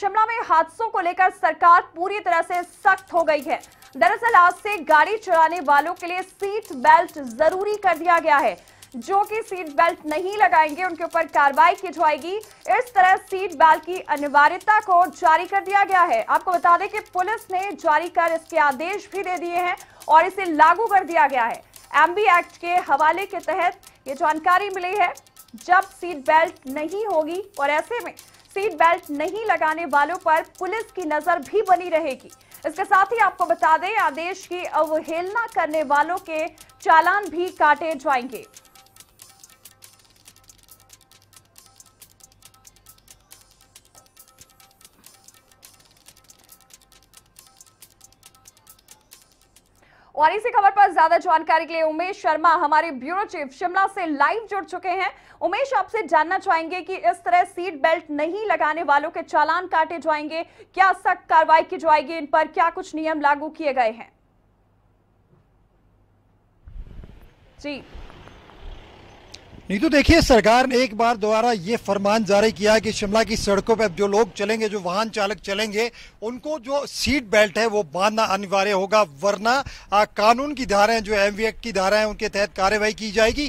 शिमला में हादसों को लेकर सरकार पूरी तरह से सख्त हो गई है दरअसल आज से गाड़ी चलाने वालों के लिए सीट बेल्ट जरूरी कर दिया गया है जो कि सीट बेल्ट नहीं लगाएंगे उनके ऊपर कार्रवाई की जाएगी इस तरह सीट बेल्ट की अनिवार्यता को जारी कर दिया गया है आपको बता दें कि पुलिस ने जारी कर इसके आदेश भी दे दिए हैं और इसे लागू कर दिया गया है एमबी एक्ट के हवाले के तहत ये जानकारी मिली है जब सीट बेल्ट नहीं होगी और ऐसे में सीट बेल्ट नहीं लगाने वालों पर पुलिस की नजर भी बनी रहेगी इसके साथ ही आपको बता दें आदेश की अवहेलना करने वालों के चालान भी काटे जाएंगे और इसी खबर पर ज्यादा जानकारी के लिए उमेश शर्मा हमारे ब्यूरो चीफ शिमला से लाइव जुड़ चुके हैं उमेश आपसे जानना चाहेंगे कि इस तरह सीट बेल्ट नहीं लगाने वालों के चालान काटे जाएंगे क्या सख्त कार्रवाई की जाएगी इन पर क्या कुछ नियम लागू किए गए हैं जी नहीं तो देखिए सरकार ने एक बार दोबारा ये फरमान जारी किया कि शिमला की सड़कों पर जो लोग चलेंगे जो वाहन चालक चलेंगे उनको जो सीट बेल्ट है वो बांधना अनिवार्य होगा वरना आ, कानून की धाराएं जो एम की धाराएं उनके तहत कार्यवाही की जाएगी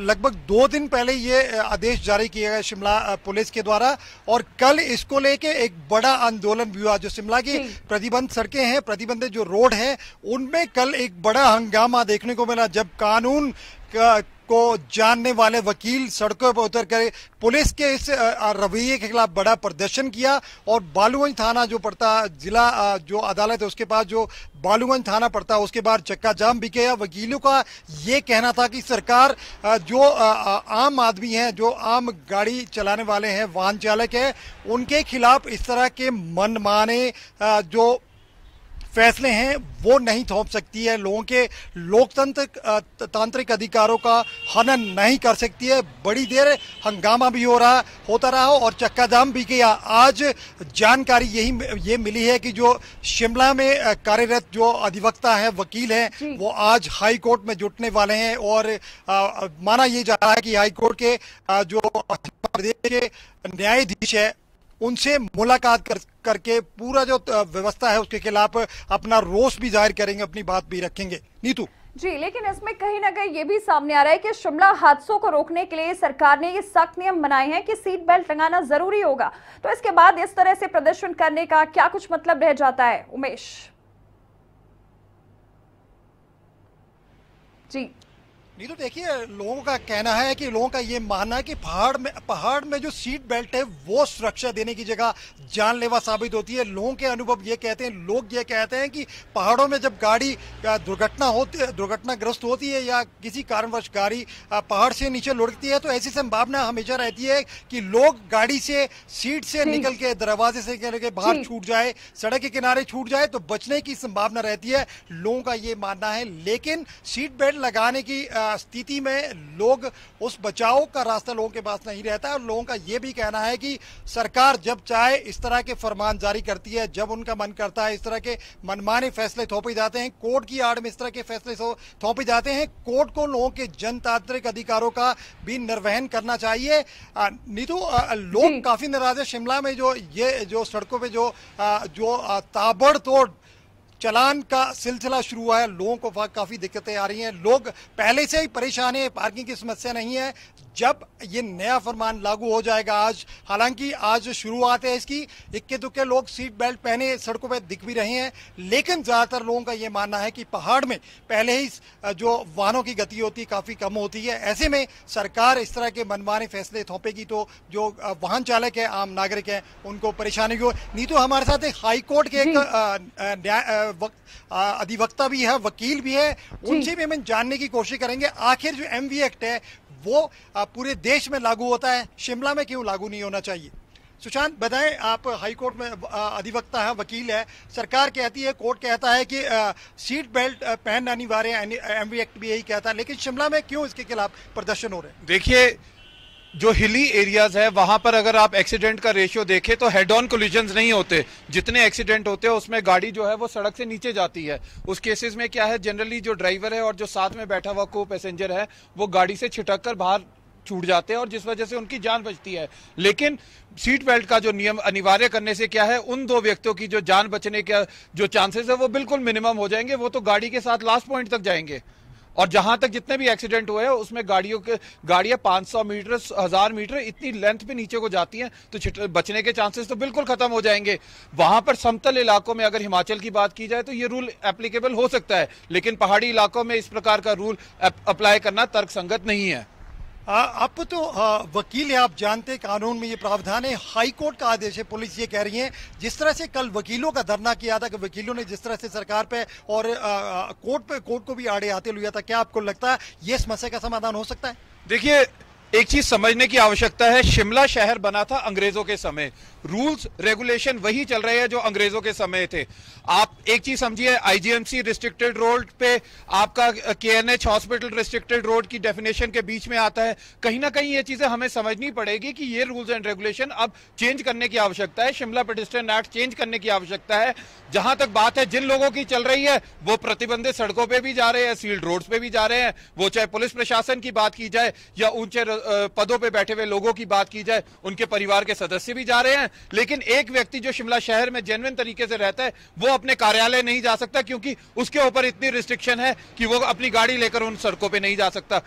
लगभग दो दिन पहले ये आदेश जारी किया गया शिमला पुलिस के द्वारा और कल इसको लेके एक बड़ा आंदोलन भी हुआ जो शिमला की प्रतिबंध सड़कें हैं प्रतिबंधित जो रोड हैं उनमें कल एक बड़ा हंगामा देखने को मिला जब कानून को जानने वाले वकील सड़कों पर उतर कर पुलिस के इस रवैये के खिलाफ बड़ा प्रदर्शन किया और बालूगंज थाना जो पड़ता जिला जो अदालत है उसके पास जो बालूगंज थाना पड़ता उसके बाद चक्का जाम भी किया वकीलों का ये कहना था कि सरकार जो आम आदमी हैं जो आम गाड़ी चलाने वाले हैं वाहन चालक हैं उनके खिलाफ इस तरह के मनमाने जो फैसले हैं वो नहीं थोप सकती है लोगों के लोकतंत्र तांत्रिक अधिकारों का हनन नहीं कर सकती है बड़ी देर हंगामा भी हो रहा होता रहा हो और चक्काजाम भी किया आज जानकारी यही ये मिली है कि जो शिमला में कार्यरत जो अधिवक्ता है वकील हैं वो आज हाई कोर्ट में जुटने वाले हैं और आ, माना ये जा रहा है कि हाई कोर्ट के आ, जो प्रदेश के न्यायाधीश है उनसे मुलाकात कर करके पूरा जो व्यवस्था है उसके खिलाफ अपना रोष भी जाहिर करेंगे अपनी बात भी रखेंगे नीतू जी लेकिन इसमें कहीं ना कहीं ये भी सामने आ रहा है कि शिमला हादसों को रोकने के लिए सरकार ने ये सख्त नियम बनाए हैं कि सीट बेल्ट लगाना जरूरी होगा तो इसके बाद इस तरह से प्रदर्शन करने का क्या कुछ मतलब रह जाता है उमेश जी नहीं तो देखिए लोगों का कहना है कि लोगों का ये मानना है कि पहाड़ में पहाड़ में जो सीट बेल्ट है वो सुरक्षा देने की जगह जानलेवा साबित होती है लोगों के अनुभव ये कहते हैं लोग ये कहते हैं कि पहाड़ों में जब गाड़ी दुर्घटना होती दुर्घटनाग्रस्त होती है या किसी कारणवश गाड़ी पहाड़ से नीचे लुढ़कती है तो ऐसी संभावना हमेशा रहती है कि लोग गाड़ी से सीट से निकल के दरवाजे से निकल के बाहर छूट जाए सड़क के किनारे छूट जाए तो बचने की संभावना रहती है लोगों का ये मानना है लेकिन सीट बेल्ट लगाने की आ, स्थिति में लोग उस बचाव का रास्ता लोगों के पास नहीं रहता और लोगों का ये भी कहना है कि सरकार जब चाहे इस तरह के फरमान जारी करती है जब उनका मन करता है इस तरह के मनमाने फैसले थोपे जाते हैं कोर्ट की आड़ में इस तरह के फैसले थोपे जाते हैं कोर्ट को लोगों के जनतांत्रिक अधिकारों का भी निर्वहन करना चाहिए नीतू लोग काफी नाराज है शिमला में जो ये जो सड़कों पर जो जो ताबड़तोड़ चलान का सिलसिला शुरू हुआ है लोगों को काफ़ी दिक्कतें आ रही हैं लोग पहले से ही परेशान हैं पार्किंग की समस्या नहीं है जब ये नया फरमान लागू हो जाएगा आज हालांकि आज शुरुआत है इसकी इक्के दुक्के लोग सीट बेल्ट पहने सड़कों पर दिख भी रहे हैं लेकिन ज़्यादातर लोगों का ये मानना है कि पहाड़ में पहले ही जो वाहनों की गति होती है काफ़ी कम होती है ऐसे में सरकार इस तरह के मनमाने फैसले थोपेगी तो जो वाहन चालक है आम नागरिक हैं उनको परेशानी हो नहीं तो हमारे साथ एक हाईकोर्ट के एक अधिवक्ता भी है वकील भी है उनसे भी हम जानने की कोशिश करेंगे आखिर जो एम एक्ट है वो पूरे देश में लागू होता है शिमला में क्यों लागू नहीं होना चाहिए सुशांत बताएं आप हाई कोर्ट में अधिवक्ता हैं वकील है सरकार कहती है कोर्ट कहता है कि आ, सीट बेल्ट पहनना अनिवार्य है एम एक्ट भी यही कहता है लेकिन शिमला में क्यों इसके खिलाफ प्रदर्शन हो रहे हैं देखिए जो हिली एरियाज है वहां पर अगर आप एक्सीडेंट का रेशियो देखें तो हेड ऑन कोलिजन नहीं होते जितने एक्सीडेंट होते हैं उसमें गाड़ी जो है वो सड़क से नीचे जाती है उस केसेस में क्या है जनरली जो ड्राइवर है और जो साथ में बैठा हुआ को पैसेंजर है वो गाड़ी से छिटक कर बाहर छूट जाते हैं और जिस वजह से उनकी जान बचती है लेकिन सीट बेल्ट का जो नियम अनिवार्य करने से क्या है उन दो व्यक्तियों की जो जान बचने का जो चांसेस है वो बिल्कुल मिनिमम हो जाएंगे वो तो गाड़ी के साथ लास्ट पॉइंट तक जाएंगे और जहां तक जितने भी एक्सीडेंट हुए हैं उसमें गाड़ियों के गाड़ियां 500 मीटर हजार मीटर इतनी लेंथ पे नीचे को जाती हैं तो बचने के चांसेस तो बिल्कुल खत्म हो जाएंगे वहां पर समतल इलाकों में अगर हिमाचल की बात की जाए तो ये रूल एप्लीकेबल हो सकता है लेकिन पहाड़ी इलाकों में इस प्रकार का रूल अप्लाई करना तर्कसंगत नहीं है अब तो आ, वकील है आप जानते हैं कानून में ये प्रावधान है हाई कोर्ट का आदेश है पुलिस ये कह रही है जिस तरह से कल वकीलों का धरना किया था कि वकीलों ने जिस तरह से सरकार पे और कोर्ट पे कोर्ट को भी आड़े आते लिया था क्या आपको लगता है ये समस्या का समाधान हो सकता है देखिए एक चीज समझने की आवश्यकता है शिमला शहर बना था अंग्रेजों के समय रूल्स रेगुलेशन वही चल रहे हैं जो अंग्रेजों के समय थे आप एक चीज समझिए आईजीएमसी रिस्ट्रिक्टेड रोड पे आपका केएनएच हॉस्पिटल रिस्ट्रिक्टेड रोड की डेफिनेशन के बीच में आता है कहीं ना कहीं ये चीजें हमें समझनी पड़ेगी कि ये रूल्स एंड रेगुलेशन अब चेंज करने की आवश्यकता है शिमला पेडिस्ट्रेन एक्ट चेंज करने की आवश्यकता है जहां तक बात है जिन लोगों की चल रही है वो प्रतिबंधित सड़कों पर भी जा रहे हैं सील्ड रोड पे भी जा रहे हैं वो चाहे पुलिस प्रशासन की बात की जाए या ऊंचे पदों पे बैठे हुए लोगों की बात की जाए उनके परिवार के सदस्य भी जा रहे हैं लेकिन एक व्यक्ति जो शिमला शहर में जेनविन तरीके से रहता है वो अपने कार्यालय नहीं जा सकता क्योंकि उसके ऊपर इतनी रिस्ट्रिक्शन है कि वो अपनी गाड़ी लेकर उन सड़कों पर नहीं जा सकता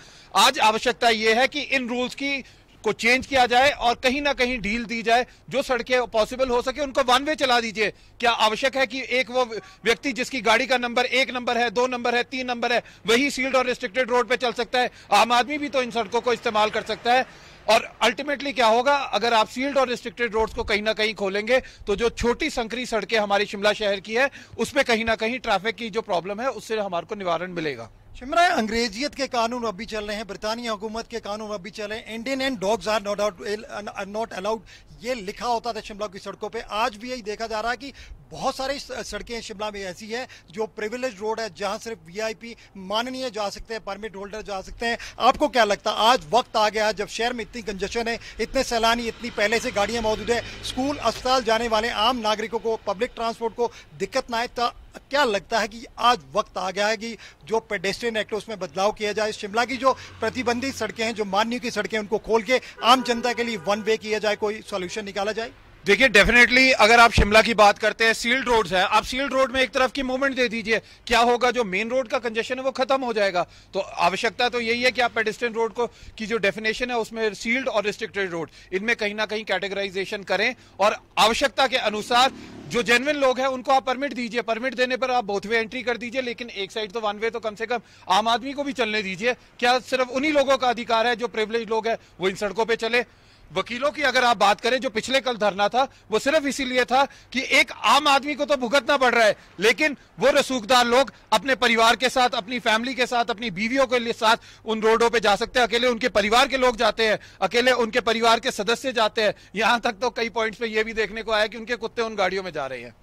आज आवश्यकता यह है कि इन रूल्स की को चेंज किया जाए और कहीं ना कहीं ढील दी जाए जो सड़कें पॉसिबल हो सके उनको वन वे चला दीजिए क्या आवश्यक है कि एक वो व्यक्ति जिसकी गाड़ी का नंबर एक नंबर है दो नंबर है तीन नंबर है वही सील्ड और रिस्ट्रिक्टेड रोड पर चल सकता है आम आदमी भी तो इन सड़कों को इस्तेमाल कर सकता है और अल्टीमेटली क्या होगा अगर आप सील्ड और रिस्ट्रिक्टेड रोड्स को कहीं ना कहीं खोलेंगे तो जो छोटी संकरी सड़कें हमारी शिमला शहर की है उसमें कहीं ना कहीं ट्रैफिक की जो प्रॉब्लम है उससे हमारे को निवारण मिलेगा शिमरा अंग्रेजियत के कानून अब भी चल रहे हैं ब्रितानिया हुकूमत के कानून अब भी चल रहे हैं Indian and dogs are no doubt not allowed ये लिखा होता था शिमला की सड़कों पे आज भी यही देखा जा रहा है कि बहुत सारी सड़कें शिमला में ऐसी है जो प्रिविलेज रोड है जहां सिर्फ वीआईपी माननीय जा सकते हैं परमिट होल्डर जा सकते हैं आपको क्या लगता है आज वक्त आ गया है जब शहर में इतनी कंजशन है इतने सैलानी इतनी पहले से गाड़ियां मौजूद है स्कूल अस्पताल जाने वाले आम नागरिकों को पब्लिक ट्रांसपोर्ट को दिक्कत ना आए क्या लगता है कि आज वक्त आ गया है कि जो पेडेस्ट्रियन एक्ट उसमें बदलाव किया जाए शिमला की जो प्रतिबंधित सड़कें हैं जो माननीय की सड़कें उनको खोल के आम जनता के लिए वन वे किया जाए कोई सोल्यूशन निकाला जाए देखिए डेफिनेटली अगर आप शिमला की बात करते हैं सील्ड रोड्स हैं आप सील्ड रोड में एक तरफ की मूवमेंट दे दीजिए क्या होगा जो मेन रोड का कंजेशन है वो खत्म हो जाएगा तो आवश्यकता तो यही है कि आप पेडिस्टेंट रोड को की जो डेफिनेशन है उसमें सील्ड और रिस्ट्रिक्टेड रोड इनमें कहीं ना कहीं कैटेगराइजेशन करें और आवश्यकता के अनुसार जो जेनविन लोग हैं उनको आप परमिट दीजिए परमिट देने पर आप बोथवे एंट्री कर दीजिए लेकिन एक साइड तो वन वे तो कम से कम आम आदमी को भी चलने दीजिए क्या सिर्फ उन्हीं लोगों का अधिकार है जो प्रिवलेज लोग हैं वो इन सड़कों पर चले वकीलों की अगर आप बात करें जो पिछले कल धरना था वो सिर्फ इसीलिए था कि एक आम आदमी को तो भुगतना पड़ रहा है लेकिन वो रसूखदार लोग अपने परिवार के साथ अपनी फैमिली के साथ अपनी बीवियों के साथ उन रोडों पे जा सकते हैं अकेले उनके परिवार के लोग जाते हैं अकेले उनके परिवार के सदस्य जाते हैं यहां तक तो कई पॉइंट्स पे ये भी देखने को आया कि उनके कुत्ते उन गाड़ियों में जा रहे हैं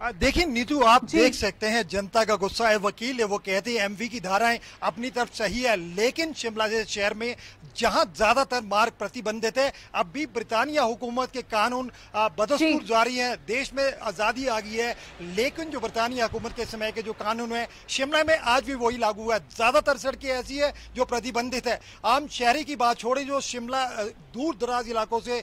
हाँ, देखिए नीतू आप देख सकते हैं जनता का गुस्सा है वकील है वो कहते हैं एमवी की धाराएं अपनी तरफ सही है लेकिन शिमला जैसे शहर में जहां ज्यादातर मार्ग प्रतिबंधित है अब भी ब्रितानिया हुकूमत के कानून बदस्तूर जारी है देश में आज़ादी आ गई है लेकिन जो ब्रिटानिया हुकूमत के समय के जो कानून है शिमला में आज भी वही लागू हुआ है ज़्यादातर सड़कें ऐसी है जो प्रतिबंधित है आम शहरी की बात छोड़ी जो शिमला दूर दराज इलाकों से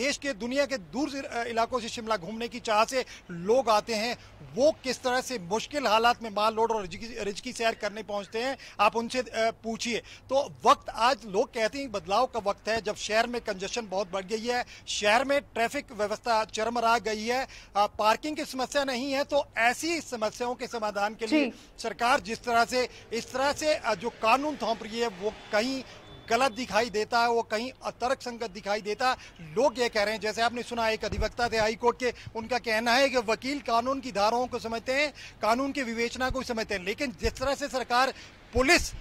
देश के दुनिया के दूर इलाकों से शिमला घूमने की चाह से लोग आते आते हैं वो किस तरह से मुश्किल हालात में माल लोड और रिज की सैर करने पहुंचते हैं आप उनसे पूछिए तो वक्त आज लोग कहते हैं बदलाव का वक्त है जब शहर में कंजेशन बहुत बढ़ गई है शहर में ट्रैफिक व्यवस्था चरमरा गई है पार्किंग की समस्या नहीं है तो ऐसी समस्याओं के समाधान के लिए सरकार जिस तरह से इस तरह से जो कानून थोप रही है वो कहीं गलत दिखाई देता है वो कहीं अतर्क संगत दिखाई देता है लोग ये कह रहे हैं जैसे आपने सुना एक अधिवक्ता थे हाईकोर्ट के उनका कहना है कि वकील कानून की धाराओं को समझते हैं कानून की विवेचना को समझते हैं लेकिन जिस तरह से सरकार पुलिस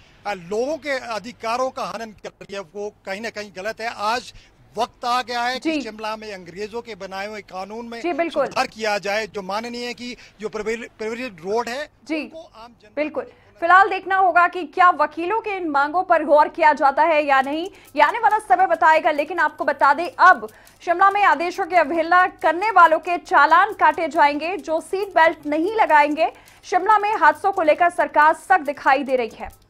लोगों के अधिकारों का हनन कर रही है वो कहीं ना कहीं गलत है आज वक्त आ गया है कि शिमला में अंग्रेजों के बनाए हुए कानून में सुधार किया जाए जो माननीय की जो प्रिविलेज रोड है जी आम बिल्कुल फिलहाल देखना होगा कि क्या वकीलों के इन मांगों पर गौर किया जाता है या नहीं आने वाला समय बताएगा लेकिन आपको बता दें अब शिमला में आदेशों की अवहेलना करने वालों के चालान काटे जाएंगे जो सीट बेल्ट नहीं लगाएंगे शिमला में हादसों को लेकर सरकार सख्त दिखाई दे रही है